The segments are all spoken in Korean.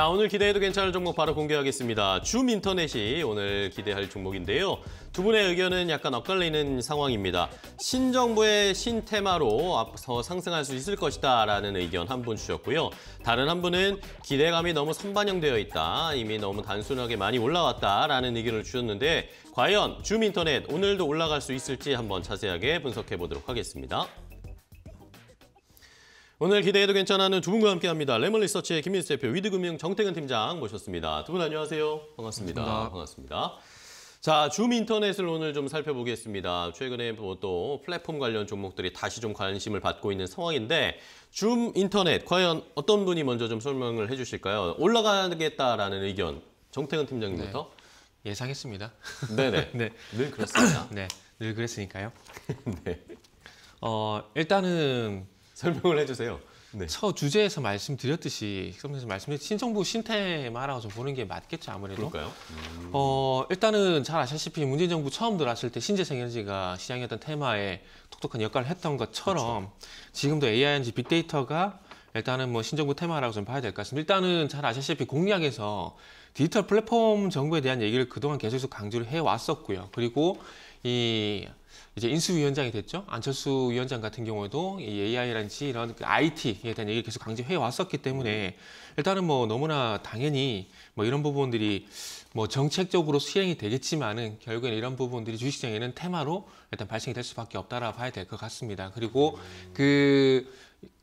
자, 오늘 기대해도 괜찮을 종목 바로 공개하겠습니다. 줌 인터넷이 오늘 기대할 종목인데요. 두 분의 의견은 약간 엇갈리는 상황입니다. 신정부의 신테마로 앞서 상승할 수 있을 것이다 라는 의견 한 분 주셨고요. 다른 한 분은 기대감이 너무 선반영되어 있다. 이미 너무 단순하게 많이 올라왔다 라는 의견을 주셨는데 과연 줌 인터넷 오늘도 올라갈 수 있을지 한번 자세하게 분석해 보도록 하겠습니다. 오늘 기대해도 괜찮아는 두 분과 함께합니다. 레몬리서치의 김민수 대표, 위드금융 정태근 팀장 모셨습니다. 두 분 안녕하세요. 반갑습니다. 반갑습니다. 반갑습니다. 자, 줌 인터넷을 오늘 좀 살펴보겠습니다. 최근에 뭐또 플랫폼 관련 종목들이 다시 좀 관심을 받고 있는 상황인데 줌 인터넷 과연 어떤 분이 먼저 좀 설명을 해주실까요? 올라가겠다라는 의견 정태근 팀장님부터 네. 예상했습니다. 네네. 네. 늘 그렇습니다. 네, 늘 그랬으니까요. 네. 어 일단은 설명을 해주세요. 네. 첫 주제에서 말씀드렸듯이 선생님 말씀드린 신정부 신태마라고좀 보는 게 맞겠죠 아무래도. 그럴까요? 음. 어 일단은 잘 아시다시피 문재인 정부 처음 들어왔을 때 신재생 에너지가 시장이었던 테마에 독특한 역할을 했던 것처럼 그렇 지금도 AI인지 빅데이터가 일단은 뭐 신정부 테마라고 좀 봐야 될 것 같습니다. 일단은 잘 아시다시피 공약에서 디지털 플랫폼 정부에 대한 얘기를 그동안 계속해서 강조를 해왔었고요. 그리고 이 이제 인수위원장이 됐죠. 안철수 위원장 같은 경우에도 이 AI라든지 이런 그 IT에 대한 얘기를 계속 강조해 왔었기 때문에 일단은 뭐 너무나 당연히 뭐 이런 부분들이 뭐 정책적으로 수행이 되겠지만은 결국엔 이런 부분들이 주식시장에는 테마로 일단 발생이 될 수밖에 없다라 봐야 될 것 같습니다. 그리고 그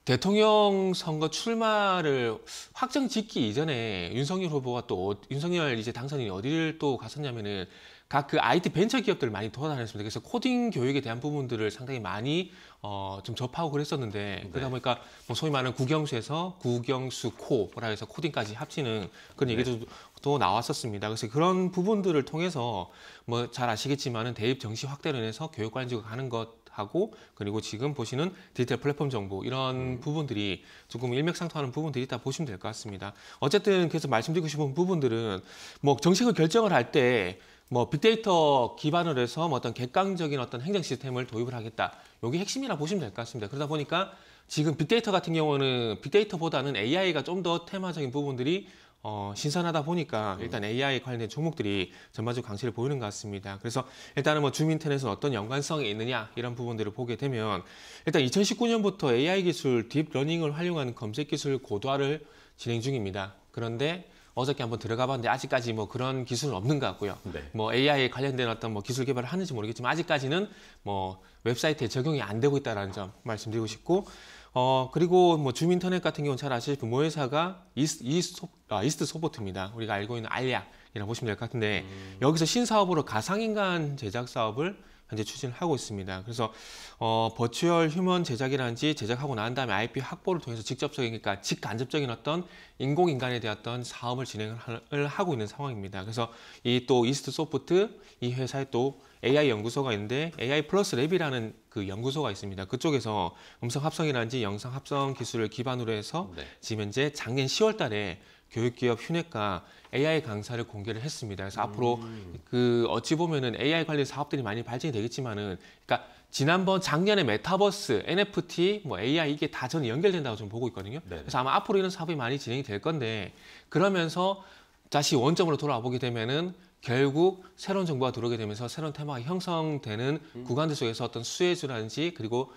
대통령 선거 출마를 확정 짓기 이전에 윤석열 후보가 또 어, 윤석열 이제 당선인이 어디를 또 갔었냐면은 각 그 IT 벤처 기업들을 많이 돌아다녔습니다. 그래서 코딩 교육에 대한 부분들을 상당히 많이 어좀 접하고 그랬었는데 네. 그러다 보니까 뭐 소위 말하는 국영수에서 국영수 코라 해서 코딩까지 합치는 그런 네. 얘기도 또 나왔었습니다. 그래서 그런 부분들을 통해서 뭐 잘 아시겠지만은 대입 정시 확대를 해서 교육 관직로 가는 것 하고 그리고 지금 보시는 디지털 플랫폼 정보 이런 음. 부분들이 조금 일맥상통하는 부분들이 있다 보시면 될 것 같습니다. 어쨌든 그래서 말씀드리고 싶은 부분들은 뭐 정책을 결정을 할 때 뭐 빅데이터 기반으로 해서 뭐 어떤 객관적인 어떤 행정 시스템을 도입을 하겠다. 여기 핵심이라 보시면 될 것 같습니다. 그러다 보니까 지금 빅데이터 같은 경우는 빅데이터보다는 AI가 좀 더 테마적인 부분들이 어, 신선하다 보니까 음. 일단 AI 관련된 종목들이 전반적으로 강세를 보이는 것 같습니다. 그래서 일단은 뭐 주민텐에서 는 어떤 연관성이 있느냐 이런 부분들을 보게 되면 일단 2019년부터 AI 기술 딥러닝을 활용한 검색 기술 고도화를 진행 중입니다. 그런데 어저께 한번 들어가 봤는데 아직까지 뭐 그런 기술은 없는 것 같고요. 네. 뭐 AI에 관련된 어떤 뭐 기술 개발을 하는지 모르겠지만 아직까지는 뭐 웹사이트에 적용이 안 되고 있다는 점 말씀드리고 싶고 어, 그리고 뭐 주민터넷 같은 경우는 잘아시다시 모회사가 이스, 이스, 아, 이스트 소보트입니다. 우리가 알고 있는 알약이라고 보시면 될 것 같은데 음. 여기서 신사업으로 가상인간 제작 사업을 현재 추진을 하고 있습니다. 그래서 어, 버추얼 휴먼 제작이라는지 제작하고 난 다음에 IP 확보를 통해서 직접적인 그러니까 직간접적인 어떤 인공인간에 대한 어떤 사업을 진행을 하고 있는 상황입니다. 그래서 이 또 이스트 소프트 이 회사에 또 AI 연구소가 있는데 AI 플러스 랩이라는 그 연구소가 있습니다. 그쪽에서 음성 합성이라든지 영상 합성 기술을 기반으로 해서 네. 지금 현재 작년 10월 달에 교육기업 휴넷과 AI 강사를 공개를 했습니다. 그래서 음. 앞으로 그 어찌 보면은 AI 관련 사업들이 많이 발전이 되겠지만은 그러니까 지난번 작년에 메타버스, NFT, 뭐 AI 이게 다 저는 연결된다고 좀 보고 있거든요. 네네. 그래서 아마 앞으로 이런 사업이 많이 진행이 될 건데 그러면서 다시 원점으로 돌아와 보게 되면은 결국 새로운 정부가 들어오게 되면서 새로운 테마가 형성되는 음. 구간들 속에서 어떤 수혜주라든지 그리고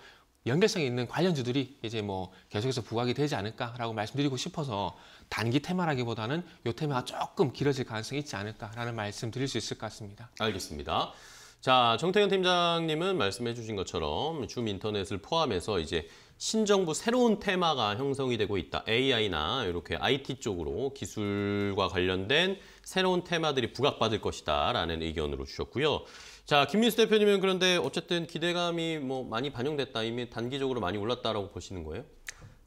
연결성이 있는 관련주들이 이제 뭐 계속해서 부각이 되지 않을까라고 말씀드리고 싶어서 단기 테마라기보다는 요 테마가 조금 길어질 가능성이 있지 않을까라는 말씀 드릴 수 있을 것 같습니다. 알겠습니다. 자, 정태현 팀장님은 말씀해 주신 것처럼 줌 인터넷을 포함해서 이제 신정부 새로운 테마가 형성이 되고 있다. AI나 이렇게 IT 쪽으로 기술과 관련된 새로운 테마들이 부각받을 것이다 라는 의견으로 주셨고요. 자 김민수 대표님은 그런데 어쨌든 기대감이 뭐 많이 반영됐다 이미 단기적으로 많이 올랐다라고 보시는 거예요?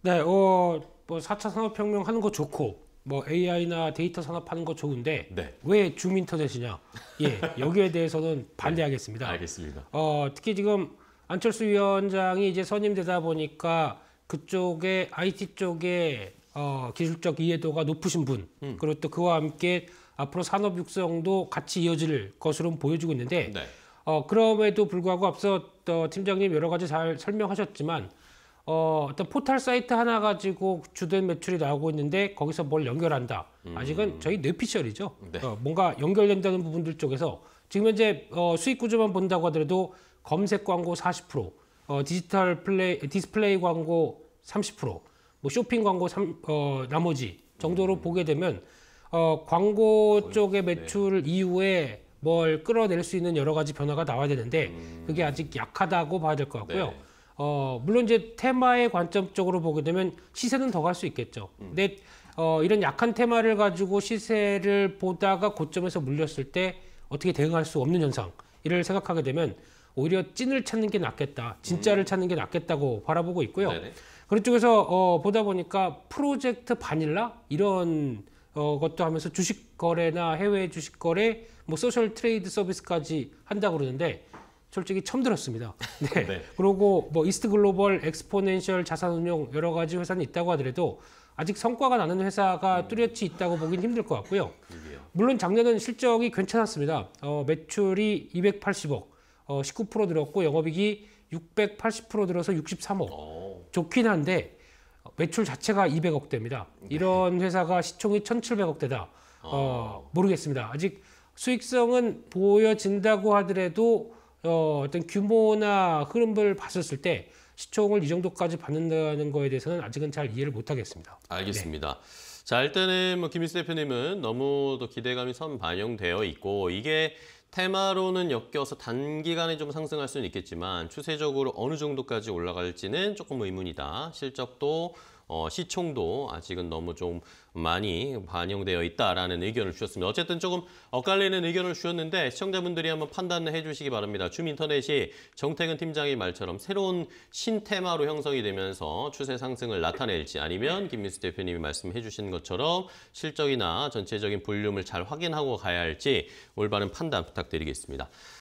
네, 어, 뭐 4차 산업혁명 하는 거 좋고 뭐 AI나 데이터 산업 하는 거 좋은데 네. 왜줌 인터넷이냐? 예, 여기에 대해서는 네, 반대하겠습니다. 알겠습니다. 어, 특히 지금 안철수 위원장이 이제 선임되다 보니까 그쪽에 IT 쪽에 어, 기술적 이해도가 높으신 분 음. 그리고 또 그와 함께 앞으로 산업 육성도 같이 이어질 것으로 보여지고 있는데 네. 어, 그럼에도 불구하고 앞서 또 팀장님 여러 가지 잘 설명하셨지만 어, 어떤 포털 사이트 하나 가지고 주된 매출이 나오고 있는데 거기서 뭘 연결한다. 음. 아직은 저희 뇌피셜이죠. 네. 어, 뭔가 연결된다는 부분들 쪽에서 지금 현재 어, 수익 구조만 본다고 하더라도 검색 광고 40%, 어, 디지털 플레이, 디스플레이 광고 30%, 뭐 쇼핑 광고 3, 어, 나머지 정도로 음. 보게 되면 어, 광고 거의, 쪽의 네. 매출 네. 이후에 뭘 끌어낼 수 있는 여러 가지 변화가 나와야 되는데 음. 그게 아직 약하다고 봐야 될 것 같고요. 네. 어, 물론 이제 테마의 관점적으로 보게 되면 시세는 더 갈 수 있겠죠. 음. 근데 어, 이런 약한 테마를 가지고 시세를 보다가 고점에서 물렸을 때 어떻게 대응할 수 없는 현상 이를 생각하게 되면 오히려 찐을 찾는 게 낫겠다. 진짜를 음. 찾는 게 낫겠다고 바라보고 있고요. 네네. 그런 쪽에서 어, 보다 보니까 프로젝트 바닐라 이런 어, 것도 하면서 주식 거래나 해외 주식 거래, 뭐 소셜 트레이드 서비스까지 한다고 그러는데 솔직히 처음 들었습니다. 네. 네. 그리고 뭐 이스트 글로벌, 엑스포넨셜 자산운용 여러 가지 회사는 있다고 하더라도 아직 성과가 나는 회사가 음. 뚜렷이 있다고 보긴 힘들 것 같고요. 물론 작년은 실적이 괜찮았습니다. 어, 매출이 280억, 어, 19% 늘었고 영업이익이 680% 늘어서 63억. 오. 좋긴 한데 매출 자체가 200억 대입니다. 네. 이런 회사가 시총이 1,700억 대다. 어, 어, 모르겠습니다. 아직 수익성은 보여진다고 하더라도 어, 어떤 규모나 흐름을 봤었을 때 시총을 이 정도까지 받는다는 거에 대해서는 아직은 잘 이해를 못하겠습니다. 알겠습니다. 네. 자 일단은 뭐 김일수 대표님은 너무 또 기대감이 선 반영되어 있고 이게 테마로는 엮여서 단기간에 좀 상승할 수는 있겠지만 추세적으로 어느 정도까지 올라갈지는 조금 의문이다. 실적도 어, 시총도 아직은 너무 좀 많이 반영되어 있다라는 의견을 주셨습니다. 어쨌든 조금 엇갈리는 의견을 주셨는데 시청자분들이 한번 판단을 해주시기 바랍니다. 줌인터넷이 정태근 팀장의 말처럼 새로운 신테마로 형성이 되면서 추세 상승을 나타낼지 아니면 김민수 대표님이 말씀해 주신 것처럼 실적이나 전체적인 볼륨을 잘 확인하고 가야 할지 올바른 판단 부탁드리겠습니다.